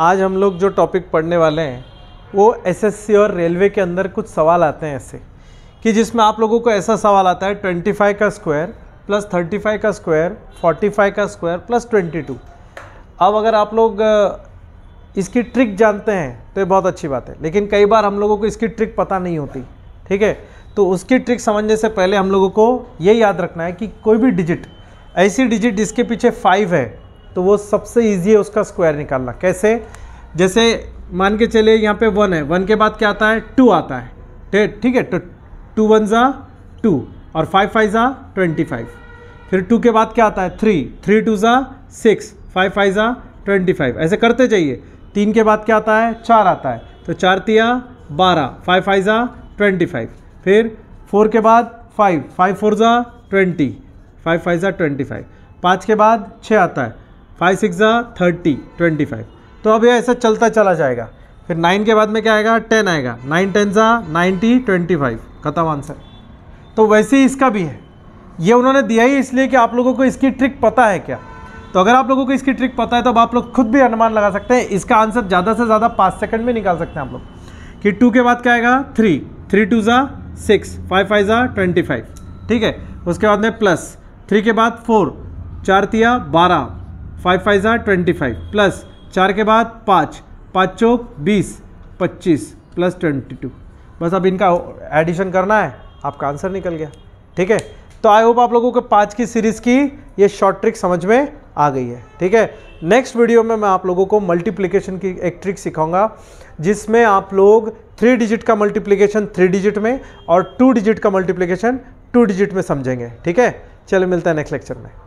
आज हम लोग जो टॉपिक पढ़ने वाले हैं वो एसएससी और रेलवे के अंदर कुछ सवाल आते हैं ऐसे कि जिसमें आप लोगों को ऐसा सवाल आता है ट्वेंटी फाइव का स्क्वायर प्लस थर्टी फाइव का स्क्वायर फोर्टी फाइव का स्क्वायर प्लस ट्वेंटी टू अब अगर आप लोग इसकी ट्रिक जानते हैं तो ये बहुत अच्छी बात है लेकिन कई बार हम लोगों को इसकी ट्रिक पता नहीं होती ठीक है तो उसकी ट्रिक समझने से पहले हम लोगों को ये याद रखना है कि कोई भी डिजिट ऐसी डिजिट जिसके पीछे फाइव है तो वो सबसे ईजी है उसका स्क्वायर निकालना कैसे जैसे मान के चले यहाँ पे वन है वन के बाद क्या आता है टू आता है ठीक है तो टू वन ज़ा टू और फाइव फाइव ज़ा ट्वेंटी फाइव फिर टू के बाद क्या आता है थ्री थ्री टू ज़ा सिक्स फाइव फाइव ज़ा ट्वेंटी फाइव ऐसे करते जाइए तीन के बाद क्या आता है चार आता है तो चार तिया बारह फाइव फाइव ज़ा ट्वेंटी फाइव फिर फोर के बाद फाइव फाइव फोर ज़ा ट्वेंटी फाइव फाइव ज़ा ट्वेंटी फाइव पाँच के बाद छः आता है फाइव सिक्स ज़ा थर्टी ट्वेंटी फाइव तो अब यह ऐसा चलता चला जाएगा फिर नाइन के बाद में क्या आएगा टेन आएगा नाइन टेन ज़ा नाइन्टी ट्वेंटी फाइव खत्म आंसर तो वैसे ही इसका भी है ये उन्होंने दिया ही इसलिए कि आप लोगों को इसकी ट्रिक पता है क्या तो अगर आप लोगों को इसकी ट्रिक पता है तो अब आप लोग खुद भी अनुमान लगा सकते हैं इसका आंसर ज़्यादा से ज़्यादा पाँच सेकंड में निकाल सकते हैं आप लोग कि टू के बाद क्या आएगा थ्री थ्री टू ज़ा सिक्स फाइव फाइव ज़ा ट्वेंटी फाइव ठीक है उसके बाद में प्लस थ्री के बाद फोर चार तिया बारह फाइव फाइव जार ट्वेंटी फाइव प्लस चार के बाद पाँच पाँच चौक बीस पच्चीस प्लस ट्वेंटी टू बस अब इनका एडिशन करना है आपका आंसर निकल गया ठीक है तो आई होप आप लोगों को पाँच की सीरीज़ की ये शॉर्ट ट्रिक समझ में आ गई है ठीक है नेक्स्ट वीडियो में मैं आप लोगों को मल्टीप्लिकेशन की एक ट्रिक सिखाऊंगा जिसमें आप लोग थ्री डिजिट का मल्टीप्लिकेशन थ्री डिजिट में और टू डिजिट का मल्टीप्लिकेशन टू डिजिट में समझेंगे ठीक है चलो मिलता है नेक्स्ट लेक्चर में